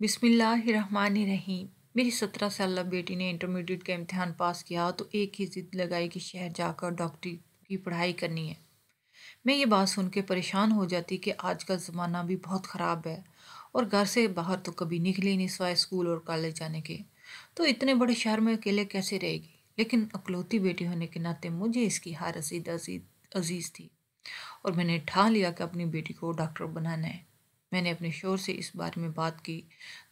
बिसमीम मेरी सत्रह साल बेटी ने इंटरमीडिएट का इम्तहान पास किया तो एक ही ज़िद लगाई कि शहर जाकर डॉक्टरी की पढ़ाई करनी है मैं ये बात सुन के परेशान हो जाती कि आज का ज़माना भी बहुत ख़राब है और घर से बाहर तो कभी निकले नहीं सवाए स्कूल और कॉलेज जाने के तो इतने बड़े शहर में अकेले कैसे रहेगी लेकिन अकलौती बेटी होने के नाते मुझे इसकी हार अजीद अजीज थी और मैंने ठान लिया कि अपनी बेटी को डॉक्टर बनाना है मैंने अपने शोर से इस बारे में बात की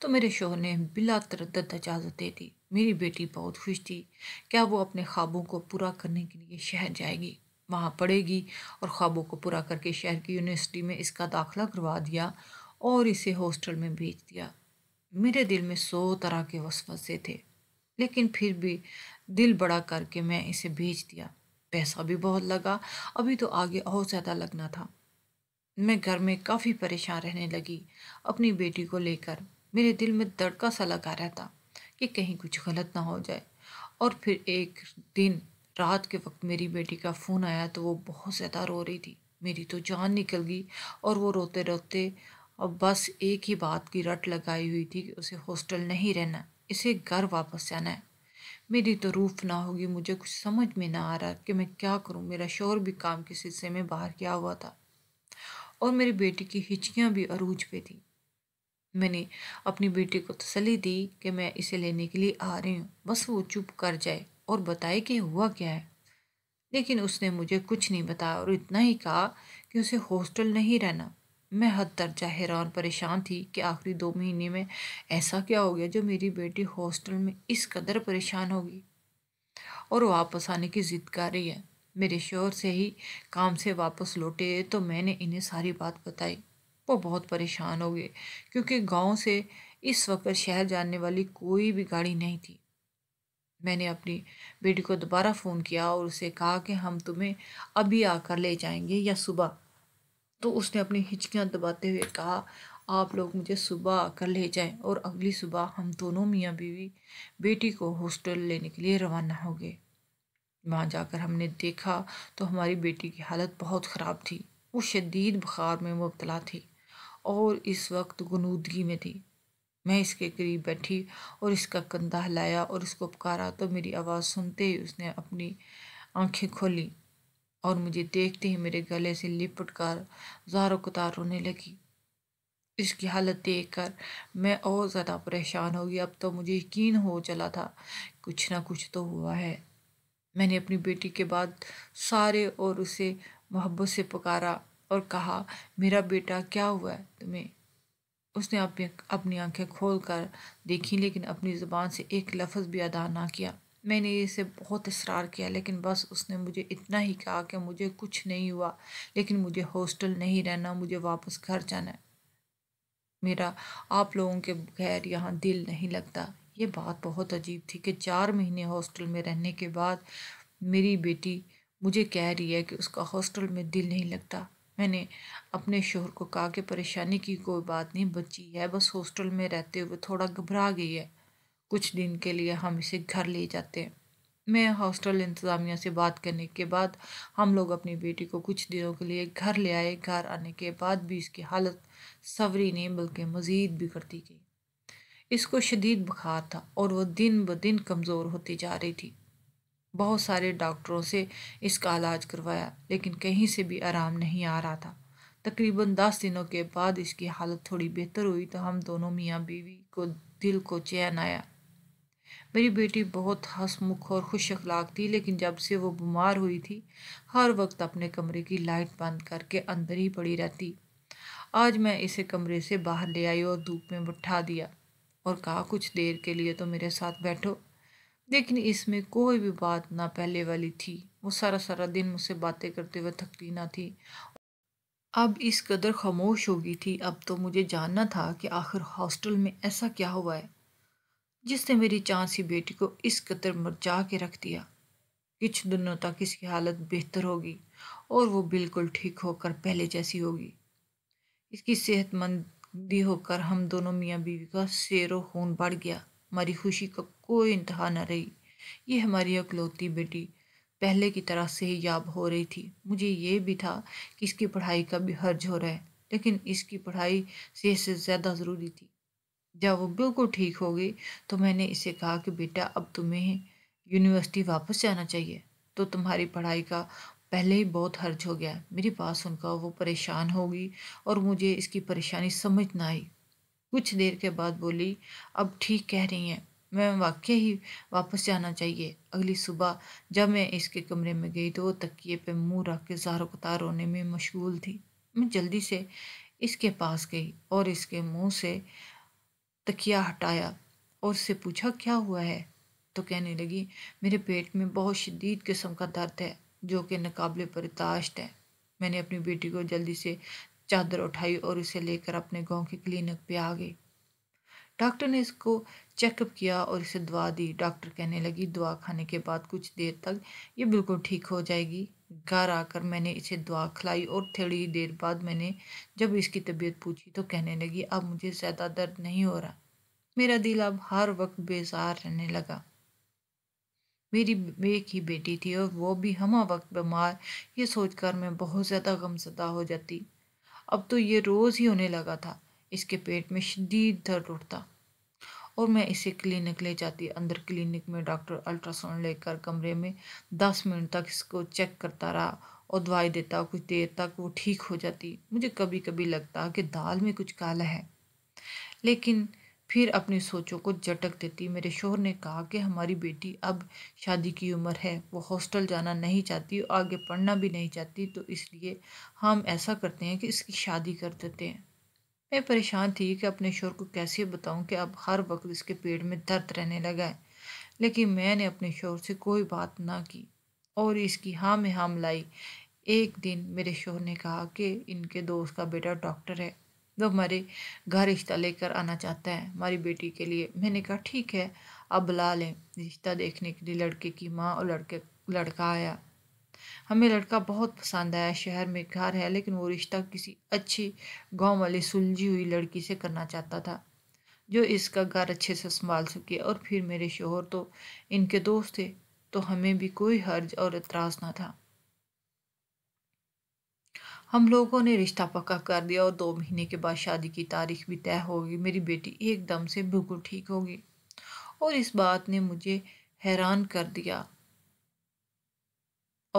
तो मेरे शोहर ने बिला तरदत इजाज़त दे दी मेरी बेटी बहुत खुश थी क्या वो अपने ख्वाबों को पूरा करने के लिए शहर जाएगी वहाँ पढ़ेगी और ख्वाबों को पूरा करके शहर की यूनिवर्सिटी में इसका दाखिला करवा दिया और इसे हॉस्टल में भेज दिया मेरे दिल में सौ तरह के वसवसे थे लेकिन फिर भी दिल बड़ा करके मैं इसे भेज दिया पैसा भी बहुत लगा अभी तो आगे और ज़्यादा लगना था मैं घर में काफ़ी परेशान रहने लगी अपनी बेटी को लेकर मेरे दिल में दड़का सा लगा रहता कि कहीं कुछ गलत ना हो जाए और फिर एक दिन रात के वक्त मेरी बेटी का फ़ोन आया तो वो बहुत ज़्यादा रो रही थी मेरी तो जान निकल गई और वो रोते रोते अब बस एक ही बात की रट लगाई हुई थी कि उसे हॉस्टल नहीं रहना इसे घर वापस जाना है मेरी तो रूफ ना होगी मुझे कुछ समझ में ना आ रहा कि मैं क्या करूं मेरा शोर भी काम के सिलसिले में बाहर गया हुआ था और मेरी बेटी की हिचकियाँ भी अरूज पे थी मैंने अपनी बेटी को तसली दी कि मैं इसे लेने के लिए आ रही हूँ बस वो चुप कर जाए और बताए कि हुआ क्या है लेकिन उसने मुझे कुछ नहीं बताया और इतना ही कहा कि उसे हॉस्टल नहीं रहना मैं हद दर्जा हैरान परेशान थी कि आखिरी दो महीने में ऐसा क्या हो गया जो मेरी बेटी हॉस्टल में इस कदर परेशान होगी और वापस आने की ज़िद कर रही है मेरे शोर से ही काम से वापस लौटे तो मैंने इन्हें सारी बात बताई वो बहुत परेशान हो गए क्योंकि गांव से इस वक्त शहर जाने वाली कोई भी गाड़ी नहीं थी मैंने अपनी बेटी को दोबारा फ़ोन किया और उसे कहा कि हम तुम्हें अभी आकर ले जाएंगे या सुबह तो उसने अपनी हिचकियाँ दबाते हुए कहा आप लोग मुझे सुबह आकर ले जाएं और अगली सुबह हम दोनों मियाँ बीवी बेटी को हॉस्टल लेने के लिए रवाना हो गए वहाँ जाकर हमने देखा तो हमारी बेटी की हालत बहुत ख़राब थी वो शदीद बुखार में मुबतला थी और इस वक्त गनूदगी में थी मैं इसके करीब बैठी और इसका कंधा हिलाया और इसको पुकारा तो मेरी आवाज़ सुनते ही उसने अपनी आंखें खोली और मुझे देखते ही मेरे गले से लिपट कर जारो कतार रोने लगी इसकी हालत देख कर मैं और ज़्यादा परेशान हो गई अब तो मुझे यकीन हो चला था कुछ ना कुछ तो हुआ है मैंने अपनी बेटी के बाद सारे और उसे मोहब्बत से पुकारा और कहा मेरा बेटा क्या हुआ है तुम्हें उसने अपनी अपनी आंखें खोल कर देखी लेकिन अपनी ज़ुबान से एक लफ्ज़ भी अदा ना किया मैंने इसे बहुत इसरार किया लेकिन बस उसने मुझे इतना ही कहा कि मुझे कुछ नहीं हुआ लेकिन मुझे हॉस्टल नहीं रहना मुझे वापस घर जाना है मेरा आप लोगों के बगैर यहाँ दिल नहीं लगता ये बात बहुत अजीब थी कि चार महीने हॉस्टल में रहने के बाद मेरी बेटी मुझे कह रही है कि उसका हॉस्टल में दिल नहीं लगता मैंने अपने शोहर को कहा कि परेशानी की कोई बात नहीं बची है बस हॉस्टल में रहते हुए थोड़ा घबरा गई है कुछ दिन के लिए हम इसे घर ले जाते हैं मैं हॉस्टल इंतज़ामिया से बात करने के बाद हम लोग अपनी बेटी को कुछ दिनों के लिए घर ले आए घर आने के बाद भी इसकी हालत सवरी नहीं बल्कि मज़ीद बिगड़ती गई इसको शदीद बुखार था और वह दिन ब दिन कमज़ोर होती जा रही थी बहुत सारे डॉक्टरों से इसका इलाज करवाया लेकिन कहीं से भी आराम नहीं आ रहा था तकरीबन दस दिनों के बाद इसकी हालत थोड़ी बेहतर हुई तो हम दोनों मियाँ बीवी को दिल को चैन आया मेरी बेटी बहुत हंसमुख और खुश अखलाक थी लेकिन जब से वो बीमार हुई थी हर वक्त अपने कमरे की लाइट बंद करके अंदर ही पड़ी रहती आज मैं इसे कमरे से बाहर ले आई और धूप में बैठा दिया और कहा कुछ देर के लिए तो मेरे साथ बैठो लेकिन इसमें कोई भी बात ना पहले वाली थी वो सारा सारा दिन मुझसे बातें करते हुए थकती ना थी अब इस कदर खामोश हो गई थी अब तो मुझे जानना था कि आखिर हॉस्टल में ऐसा क्या हुआ है जिसने मेरी चाँद सी बेटी को इस कदर मरजा के रख दिया कुछ दिनों तक इसकी हालत बेहतर होगी और वो बिल्कुल ठीक होकर पहले जैसी होगी इसकी सेहतमंद दी होकर हम दोनों मियाँ बीवी का शेर खून बढ़ गया हमारी खुशी का कोई इंतहा न रही ये हमारी अकलौती बेटी पहले की तरह से ही याब हो रही थी मुझे ये भी था कि इसकी पढ़ाई का भी हर्ज हो रहा है लेकिन इसकी पढ़ाई सेहत से ज़्यादा ज़रूरी थी जब वो बिल्कुल ठीक हो गई तो मैंने इसे कहा कि बेटा अब तुम्हें यूनिवर्सिटी वापस जाना चाहिए तो तुम्हारी पढ़ाई का पहले ही बहुत हर्ज हो गया मेरी बात सुनकर वो परेशान होगी और मुझे इसकी परेशानी समझ ना आई कुछ देर के बाद बोली अब ठीक कह रही हैं मैं वाकई ही वापस जाना चाहिए अगली सुबह जब मैं इसके कमरे में गई तो वो तकिए पे मुंह रख के ज़ारो कतार रोने में मशगूल थी मैं जल्दी से इसके पास गई और इसके मुंह से तकिया हटाया और उससे पूछा क्या हुआ है तो कहने लगी मेरे पेट में बहुत शदीद किस्म का दर्द है जो कि नकाबले पर ताश्त है मैंने अपनी बेटी को जल्दी से चादर उठाई और उसे लेकर अपने गांव के क्लिनिक पे आ गई डॉक्टर ने इसको चेकअप किया और इसे दवा दी डॉक्टर कहने लगी दवा खाने के बाद कुछ देर तक ये बिल्कुल ठीक हो जाएगी घर आकर मैंने इसे दवा खिलाई और थोड़ी देर बाद मैंने जब इसकी तबीयत पूछी तो कहने लगी अब मुझे ज़्यादा दर्द नहीं हो रहा मेरा दिल अब हर वक्त बेजार रहने लगा मेरी एक ही बेटी थी और वो भी हम वक्त बीमार ये सोचकर मैं बहुत ज़्यादा गमसदा हो जाती अब तो ये रोज़ ही होने लगा था इसके पेट में शदीद दर्द उठता और मैं इसे क्लिनिक ले जाती अंदर क्लिनिक में डॉक्टर अल्ट्रासाउंड लेकर कमरे में दस मिनट तक इसको चेक करता रहा और दवाई देता कुछ देर तक वो ठीक हो जाती मुझे कभी कभी लगता कि दाल में कुछ काला है लेकिन फिर अपनी सोचों को झटक देती मेरे शोहर ने कहा कि हमारी बेटी अब शादी की उम्र है वो हॉस्टल जाना नहीं चाहती और आगे पढ़ना भी नहीं चाहती तो इसलिए हम ऐसा करते हैं कि इसकी शादी कर देते हैं मैं परेशान थी कि अपने शोर को कैसे बताऊं कि अब हर वक्त इसके पेट में दर्द रहने लगा है लेकिन मैंने अपने शोर से कोई बात ना की और इसकी हाँ में हाँ मिलाई एक दिन मेरे शोहर ने कहा कि इनके दोस्त का बेटा डॉक्टर है वो हमारे घर रिश्ता लेकर आना चाहता है हमारी बेटी के लिए मैंने कहा ठीक है अब बुला लें रिश्ता देखने के लिए लड़के की माँ और लड़के लड़का आया हमें लड़का बहुत पसंद आया शहर में घर है लेकिन वो रिश्ता किसी अच्छी गांव वाली सुलझी हुई लड़की से करना चाहता था जो इसका घर अच्छे से संभाल सके और फिर मेरे शोहर तो इनके दोस्त थे तो हमें भी कोई हर्ज और एतराज़ ना था हम लोगों ने रिश्ता पक्का कर दिया और दो महीने के बाद शादी की तारीख भी तय होगी मेरी बेटी एकदम से बिल्कुल ठीक होगी और इस बात ने मुझे हैरान कर दिया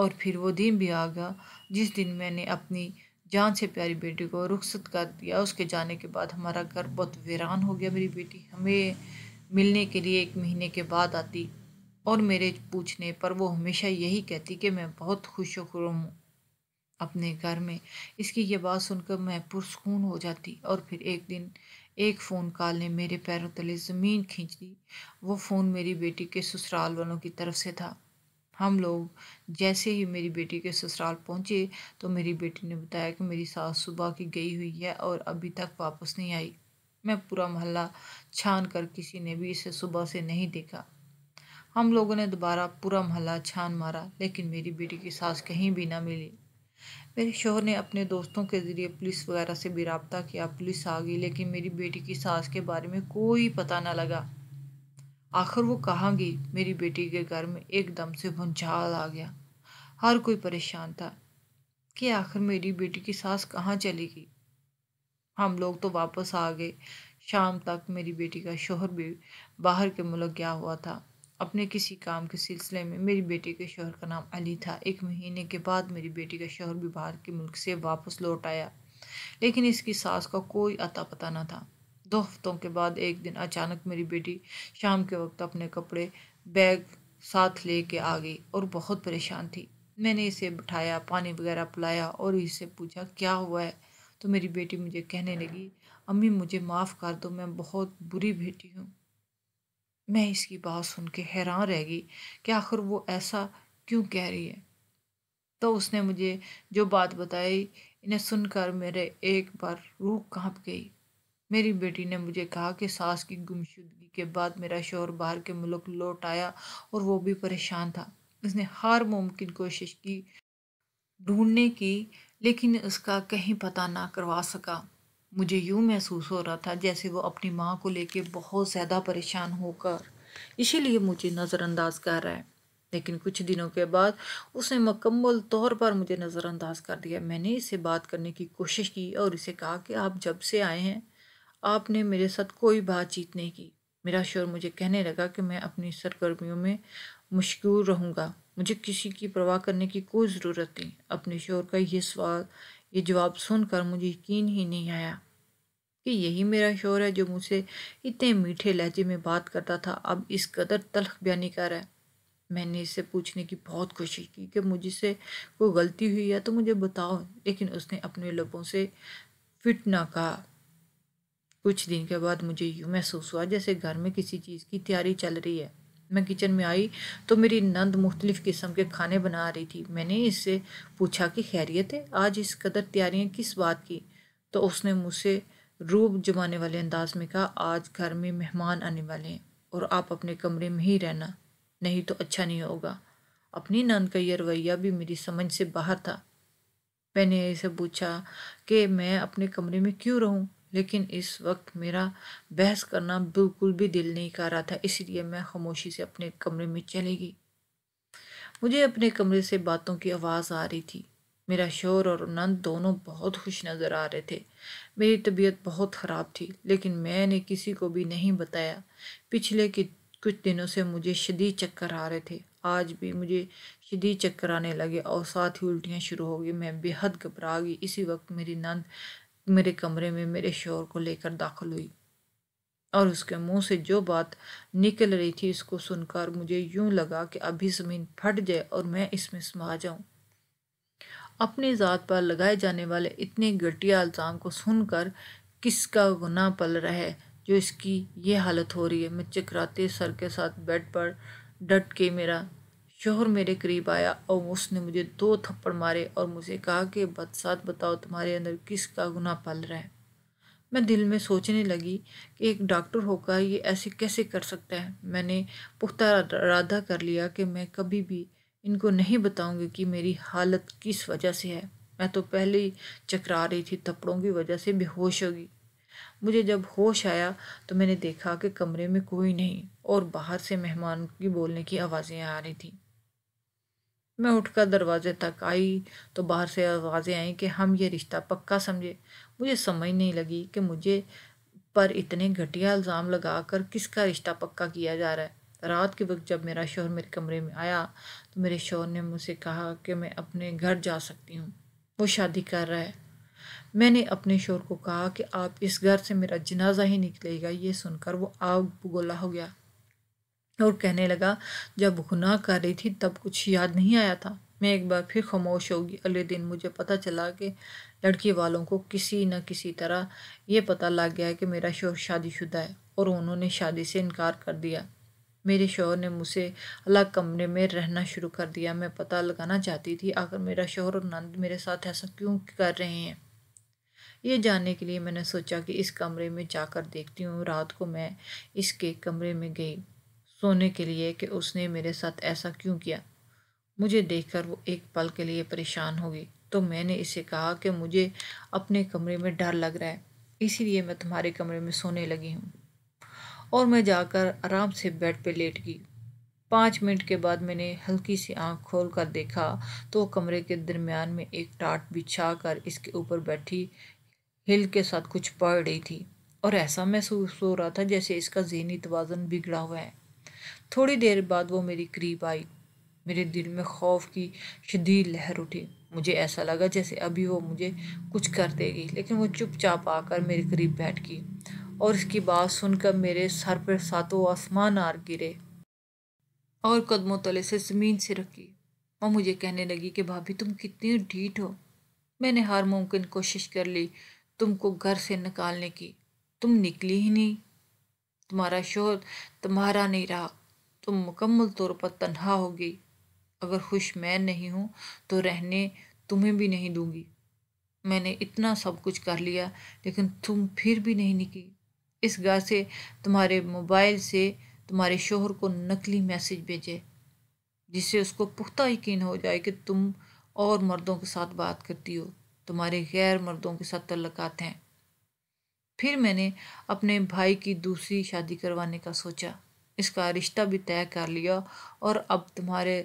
और फिर वो दिन भी आ गया जिस दिन मैंने अपनी जान से प्यारी बेटी को रुखसत कर दिया उसके जाने के बाद हमारा घर बहुत वीरान हो गया मेरी बेटी हमें मिलने के लिए एक महीने के बाद आती और मेरे पूछने पर वो हमेशा यही कहती कि मैं बहुत खुश हूँ अपने घर में इसकी ये बात सुनकर मैं पुरसकून हो जाती और फिर एक दिन एक फ़ोन कॉल ने मेरे पैरों तले ज़मीन खींच दी वो फ़ोन मेरी बेटी के ससुराल वालों की तरफ से था हम लोग जैसे ही मेरी बेटी के ससुराल पहुंचे तो मेरी बेटी ने बताया कि मेरी सास सुबह की गई हुई है और अभी तक वापस नहीं आई मैं पूरा मोहल्ला छान कर किसी ने भी इसे सुबह से नहीं देखा हम लोगों ने दोबारा पूरा मोहल्ला छान मारा लेकिन मेरी बेटी की सास कहीं भी ना मिली मेरे शोहर ने अपने दोस्तों के ज़रिए पुलिस वगैरह से भी रबता किया पुलिस आ गई लेकिन मेरी बेटी की सास के बारे में कोई पता ना लगा आखिर वो कहाँ गई मेरी बेटी के घर में एकदम से भुंचाल आ गया हर कोई परेशान था कि आखिर मेरी बेटी की सास कहाँ चली गई हम लोग तो वापस आ गए शाम तक मेरी बेटी का शोहर भी बाहर के मुल्क गया हुआ था अपने किसी काम के सिलसिले में मेरी बेटी के शोहर का नाम अली था एक महीने के बाद मेरी बेटी का शोहर भी बाहर के मुल्क से वापस लौट आया लेकिन इसकी सास का कोई अता पता न था दो हफ्तों के बाद एक दिन अचानक मेरी बेटी शाम के वक्त अपने कपड़े बैग साथ ले कर आ गई और बहुत परेशान थी मैंने इसे बिठाया पानी वगैरह पिलाया और इससे पूछा क्या हुआ है तो मेरी बेटी मुझे कहने लगी अम्मी मुझे माफ़ कर दो मैं बहुत बुरी बेटी हूँ मैं इसकी बात सुन के हैरान रह गई कि आखिर वो ऐसा क्यों कह रही है तो उसने मुझे जो बात बताई इन्हें सुनकर मेरे एक बार रूह कांप गई मेरी बेटी ने मुझे कहा कि सास की गुमशुदगी के बाद मेरा शोर बाहर के मुल्क लौट आया और वो भी परेशान था उसने हर मुमकिन कोशिश की ढूंढने की लेकिन उसका कहीं पता ना करवा सका मुझे यूँ महसूस हो रहा था जैसे वो अपनी माँ को लेके बहुत ज़्यादा परेशान होकर इसीलिए मुझे नज़रअंदाज कर रहा है लेकिन कुछ दिनों के बाद उसने मकम्मल तौर पर मुझे नज़रअंदाज कर दिया मैंने इसे बात करने की कोशिश की और इसे कहा कि आप जब से आए हैं आपने मेरे साथ कोई बातचीत नहीं की मेरा शोर मुझे कहने लगा कि मैं अपनी सरगर्मियों में मशगूल रहूँगा मुझे किसी की परवाह करने की कोई ज़रूरत नहीं अपने शोर का ये सवाल ये जवाब सुनकर मुझे यकीन ही नहीं आया कि यही मेरा शोर है जो मुझसे इतने मीठे लहजे में बात करता था अब इस कदर तलख बयानी कर रहा है मैंने इससे पूछने की बहुत कोशिश की कि मुझसे कोई गलती हुई है तो मुझे बताओ लेकिन उसने अपने लोगों से फिट ना कहा कुछ दिन के बाद मुझे यूँ महसूस हुआ जैसे घर में किसी चीज़ की तैयारी चल रही है मैं किचन में आई तो मेरी नंद मुख्तलिफ़ किस्म के खाने बना रही थी मैंने इससे पूछा कि खैरियत है आज इस कदर तैयारियाँ किस बात की तो उसने मुझसे रूप जमाने वाले अंदाज में कहा आज घर में मेहमान आने वाले हैं और आप अपने कमरे में ही रहना नहीं तो अच्छा नहीं होगा अपनी नंद का यह रवैया भी मेरी समझ से बाहर था मैंने इसे पूछा कि मैं अपने कमरे में क्यों रहूं लेकिन इस वक्त मेरा बहस करना बिल्कुल भी दिल नहीं कर रहा था इसलिए मैं खामोशी से अपने कमरे में चली गई मुझे अपने कमरे से बातों की आवाज़ आ रही थी मेरा शोर और नंद दोनों बहुत खुश नज़र आ रहे थे मेरी तबीयत बहुत ख़राब थी लेकिन मैंने किसी को भी नहीं बताया पिछले कि कुछ दिनों से मुझे शदीद चक्कर आ रहे थे आज भी मुझे शदीद चक्कर आने लगे और साथ ही उल्टियाँ शुरू हो गई मैं बेहद घबरा गई इसी वक्त मेरी नंद मेरे कमरे में मेरे शोर को लेकर दाखिल हुई और उसके मुंह से जो बात निकल रही थी इसको सुनकर मुझे यूं लगा कि अभी ज़मीन फट जाए और मैं इसमें समा जाऊं अपनी ज़ात पर लगाए जाने वाले इतने घटिया अल्ज़ाम को सुनकर किसका गुना पल रहे जो इसकी ये हालत हो रही है मैं चकराते सर के साथ बेड पर डट के मेरा शोहर मेरे करीब आया और उसने मुझे दो थप्पड़ मारे और मुझे कहा कि बदसात बताओ तुम्हारे अंदर किसका गुना पल रहा है मैं दिल में सोचने लगी कि एक डॉक्टर होकर ये ऐसे कैसे कर सकता है मैंने पुख्ता इरादा कर लिया कि मैं कभी भी इनको नहीं बताऊंगी कि मेरी हालत किस वजह से है मैं तो पहले ही चकरा रही थी थप्पड़ों की वजह से बेहोश होगी मुझे जब होश आया तो मैंने देखा कि कमरे में कोई नहीं और बाहर से मेहमान की बोलने की आवाज़ें आ रही थी मैं उठकर दरवाजे तक आई तो बाहर से आवाज़ें आई कि हम ये रिश्ता पक्का समझे मुझे समझ नहीं लगी कि मुझे पर इतने घटिया इल्ज़ाम लगा कर किसका रिश्ता पक्का किया जा रहा है रात के वक्त जब मेरा शोहर मेरे कमरे में आया तो मेरे शोहर ने मुझसे कहा कि मैं अपने घर जा सकती हूँ वो शादी कर रहा है मैंने अपने शोर को कहा कि आप इस घर से मेरा जनाजा ही निकलेगा ये सुनकर वो आग गोला हो गया और कहने लगा जब गुनाह कर रही थी तब कुछ याद नहीं आया था मैं एक बार फिर खामोश होगी अगले दिन मुझे पता चला कि लड़की वालों को किसी न किसी तरह ये पता लग गया कि मेरा शोर शादीशुदा है और उन्होंने शादी से इनकार कर दिया मेरे शोहर ने मुझसे अलग कमरे में रहना शुरू कर दिया मैं पता लगाना चाहती थी आखिर मेरा शोहर और नंद मेरे साथ ऐसा क्यों कर रहे हैं ये जानने के लिए मैंने सोचा कि इस कमरे में जाकर देखती हूँ रात को मैं इसके कमरे में गई सोने के लिए कि उसने मेरे साथ ऐसा क्यों किया मुझे देखकर वो एक पल के लिए परेशान हो गई तो मैंने इसे कहा कि मुझे अपने कमरे में डर लग रहा है इसीलिए मैं तुम्हारे कमरे में सोने लगी हूँ और मैं जाकर आराम से बेड पर लेट गई पाँच मिनट के बाद मैंने हल्की सी आंख खोल कर देखा तो कमरे के दरमियान में एक टाट बिछा कर इसके ऊपर बैठी हिल के साथ कुछ पड़ रही थी और ऐसा महसूस हो रहा था जैसे इसका जहनी तोज़न बिगड़ा हुआ है थोड़ी देर बाद वो मेरी करीब आई मेरे दिल में खौफ की शदीद लहर उठी मुझे ऐसा लगा जैसे अभी वो मुझे कुछ कर देगी लेकिन वो चुपचाप आकर मेरे करीब बैठ गई और इसकी बात सुनकर मेरे सर पर सातों आसमान आर गिरे और कदमों तले से ज़मीन से रखी और मुझे कहने लगी कि भाभी तुम कितनी ढीठ हो मैंने हर मुमकिन कोशिश कर ली तुमको घर से निकालने की तुम निकली ही नहीं तुम्हारा शोर तुम्हारा नहीं रहा तुम मुकम्मल तौर पर तनहा हो गई अगर खुश मैं नहीं हूँ तो रहने तुम्हें भी नहीं दूंगी मैंने इतना सब कुछ कर लिया लेकिन तुम फिर भी नहीं निकली इस गाह से तुम्हारे मोबाइल से तुम्हारे शोहर को नकली मैसेज भेजे जिससे उसको पुख्ता यकीन हो जाए कि तुम और मर्दों के साथ बात करती हो तुम्हारे गैर मर्दों के साथ तल्लक़ हैं फिर मैंने अपने भाई की दूसरी शादी करवाने का सोचा इसका रिश्ता भी तय कर लिया और अब तुम्हारे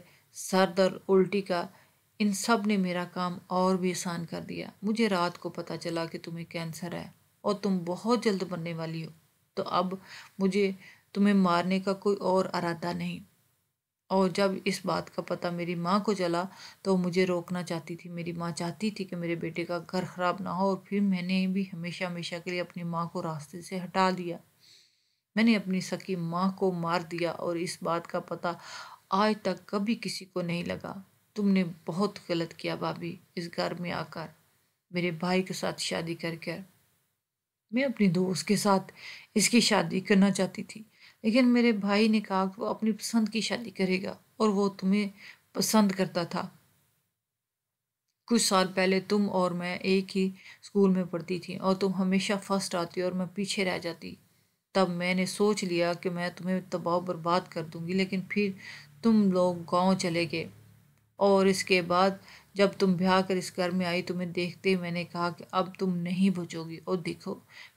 सर दर उल्टी का इन सब ने मेरा काम और भी आसान कर दिया मुझे रात को पता चला कि तुम्हें कैंसर है और तुम बहुत जल्द मरने वाली हो तो अब मुझे तुम्हें मारने का कोई और अरादा नहीं और जब इस बात का पता मेरी माँ को चला तो मुझे रोकना चाहती थी मेरी माँ चाहती थी कि मेरे बेटे का घर ख़राब ना हो और फिर मैंने भी हमेशा हमेशा के लिए अपनी माँ को रास्ते से हटा दिया मैंने अपनी सकी माँ को मार दिया और इस बात का पता आज तक कभी किसी को नहीं लगा तुमने बहुत गलत किया भाभी इस घर में आकर मेरे भाई के साथ शादी कर कर मैं अपनी दोस्त के साथ इसकी शादी करना चाहती थी लेकिन मेरे भाई ने कहा कि वो अपनी पसंद की शादी करेगा और वो तुम्हें पसंद करता था कुछ साल पहले तुम और मैं एक ही स्कूल में पढ़ती थी और तुम हमेशा फर्स्ट आती और मैं पीछे रह जाती तब मैंने सोच लिया कि मैं तुम्हें तबाह बर्बाद कर दूंगी लेकिन फिर तुम लोग गांव चले गए और इसके बाद जब तुम भ्या कर इस घर में आई तुम्हें देखते ही मैंने कहा कि अब तुम नहीं बचोगी और देखो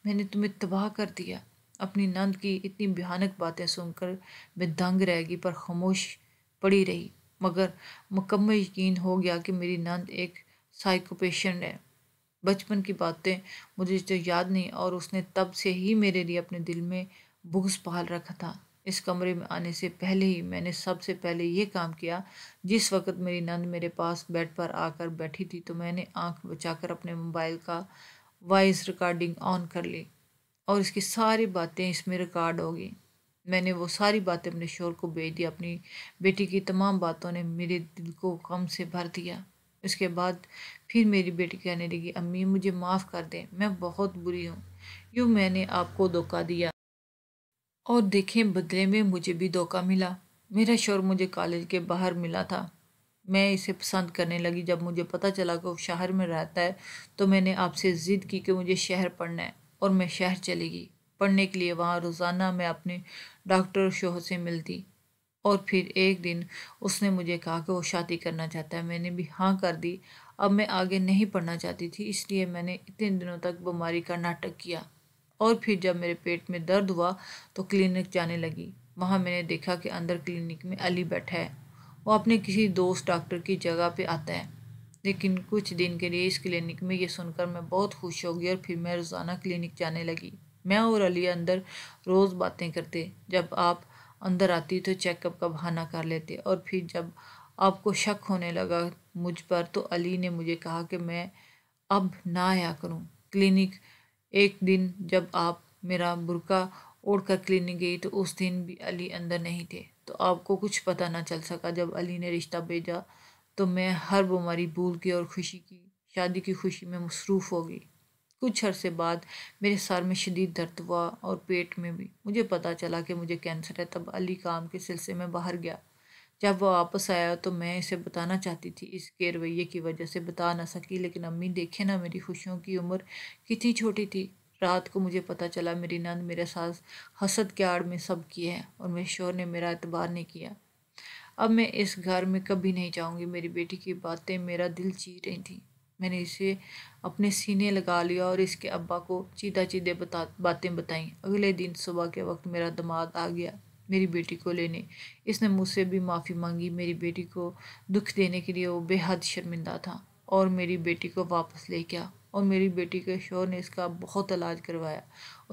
मैंने तुम्हें तबाह कर दिया अपनी नंद की इतनी भयानक बातें सुनकर मैं दंग रह गई पर खामोश पड़ी रही मगर मुकम्मल यकीन हो गया कि मेरी नंद एक साइकोपेशन है बचपन की बातें मुझे तो याद नहीं और उसने तब से ही मेरे लिए अपने दिल में बुग्स पाल रखा था इस कमरे में आने से पहले ही मैंने सबसे पहले ये काम किया जिस वक्त मेरी नंद मेरे पास बेड पर आकर बैठी थी तो मैंने आंख बचाकर अपने मोबाइल का वॉइस रिकॉर्डिंग ऑन कर ली और इसकी सारी बातें इसमें रिकॉर्ड हो गई मैंने वो सारी बातें अपने शोर को भेज दी अपनी बेटी की तमाम बातों ने मेरे दिल को कम से भर दिया इसके बाद फिर मेरी बेटी कहने लगी अम्मी मुझे माफ़ कर दें मैं बहुत बुरी हूँ यूँ मैंने आपको धोखा दिया और देखें बदले में मुझे भी धोखा मिला मेरा शोर मुझे कॉलेज के बाहर मिला था मैं इसे पसंद करने लगी जब मुझे पता चला कि वो शहर में रहता है तो मैंने आपसे ज़िद की कि मुझे शहर पढ़ना है और मैं शहर चली गई पढ़ने के लिए वहाँ रोज़ाना मैं अपने डॉक्टर शोहर से मिलती और फिर एक दिन उसने मुझे कहा कि वो शादी करना चाहता है मैंने भी हाँ कर दी अब मैं आगे नहीं पढ़ना चाहती थी इसलिए मैंने इतने दिनों तक बीमारी का नाटक किया और फिर जब मेरे पेट में दर्द हुआ तो क्लिनिक जाने लगी वहाँ मैंने देखा कि अंदर क्लिनिक में अली बैठा है वो अपने किसी दोस्त डॉक्टर की जगह पे आता है लेकिन कुछ दिन के लिए इस क्लिनिक में ये सुनकर मैं बहुत खुश हो गई और फिर मैं रोज़ाना क्लिनिक जाने लगी मैं और अली अंदर रोज़ बातें करते जब आप अंदर आती तो चेकअप का बहाना कर लेते और फिर जब आपको शक होने लगा मुझ पर तो अली ने मुझे कहा कि मैं अब ना आया करूँ क्लिनिक एक दिन जब आप मेरा बुरका ओढ़ कर क्लिनिक गई तो उस दिन भी अली अंदर नहीं थे तो आपको कुछ पता ना चल सका जब अली ने रिश्ता भेजा तो मैं हर बीमारी भूल गई और खुशी की शादी की खुशी में मसरूफ़ हो गई कुछ अरसे बाद मेरे सर में शदीद दर्द हुआ और पेट में भी मुझे पता चला कि मुझे कैंसर है तब अली काम के सिलसिले में बाहर गया जब वह वापस आया तो मैं इसे बताना चाहती थी इसके रवैये की वजह से बता ना सकी लेकिन अम्मी देखे ना मेरी खुशियों की उम्र कितनी छोटी थी रात को मुझे पता चला मेरी नंद मेरे साथ हसद के आड़ में सब की है और मेरे शोर ने मेरा एतबार नहीं किया अब मैं इस घर में कभी नहीं जाऊंगी मेरी बेटी की बातें मेरा दिल ची रही थी मैंने इसे अपने सीने लगा लिया और इसके अब्बा को चीदा चीदे बता बातें बताईं अगले दिन सुबह के वक्त मेरा दिमाग आ गया मेरी बेटी को लेने इसने मुझसे भी माफ़ी मांगी मेरी बेटी को दुख देने के लिए वो बेहद शर्मिंदा था और मेरी बेटी को वापस ले गया और मेरी बेटी के शोर ने इसका बहुत इलाज करवाया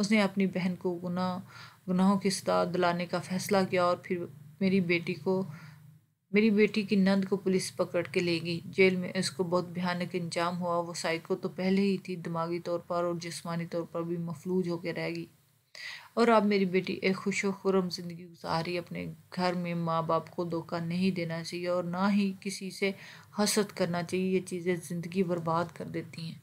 उसने अपनी बहन को गुनाह गुनाहों की सदा दिलाने का फैसला किया और फिर मेरी बेटी को मेरी बेटी की नंद को पुलिस पकड़ के ले गई जेल में इसको बहुत भयानक इंजाम हुआ वो साइको तो पहले ही थी दिमागी तौर पर और जिस्मानी तौर पर भी मफलूज होकर रह गई और अब मेरी बेटी एक खुश खुरम ज़िंदगी गुजार रही अपने घर में माँ बाप को धोखा नहीं देना चाहिए और ना ही किसी से हसद करना चाहिए ये चीज़ें ज़िंदगी बर्बाद कर देती हैं